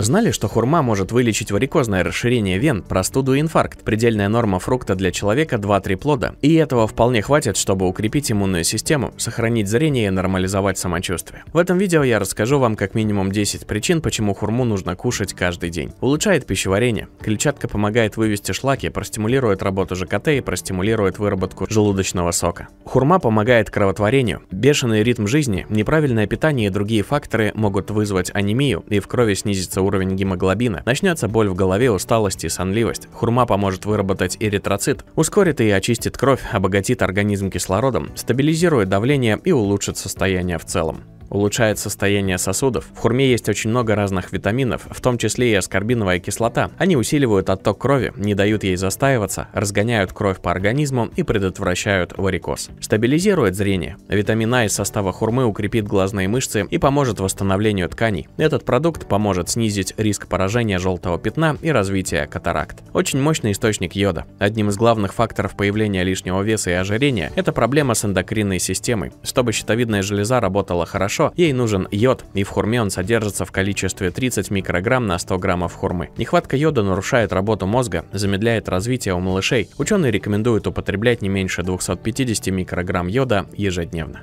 Знали, что хурма может вылечить варикозное расширение вен, простуду и инфаркт? Предельная норма фрукта для человека 2-3 плода. И этого вполне хватит, чтобы укрепить иммунную систему, сохранить зрение и нормализовать самочувствие. В этом видео я расскажу вам как минимум 10 причин, почему хурму нужно кушать каждый день. Улучшает пищеварение. Клетчатка помогает вывести шлаки, простимулирует работу ЖКТ и простимулирует выработку желудочного сока. Хурма помогает кровотворению. Бешеный ритм жизни, неправильное питание и другие факторы могут вызвать анемию и в крови снизится уровень уровень гемоглобина. Начнется боль в голове, усталость и сонливость. Хурма поможет выработать эритроцит, ускорит и очистит кровь, обогатит организм кислородом, стабилизирует давление и улучшит состояние в целом улучшает состояние сосудов. В хурме есть очень много разных витаминов, в том числе и аскорбиновая кислота. Они усиливают отток крови, не дают ей застаиваться, разгоняют кровь по организму и предотвращают варикоз. Стабилизирует зрение. Витамин А из состава хурмы укрепит глазные мышцы и поможет восстановлению тканей. Этот продукт поможет снизить риск поражения желтого пятна и развития катаракт. Очень мощный источник йода. Одним из главных факторов появления лишнего веса и ожирения – это проблема с эндокринной системой. Чтобы щитовидная железа работала хорошо, хорошо. Ей нужен йод, и в хурме он содержится в количестве 30 микрограмм на 100 граммов хурмы. Нехватка йода нарушает работу мозга, замедляет развитие у малышей. Ученые рекомендуют употреблять не меньше 250 микрограмм йода ежедневно.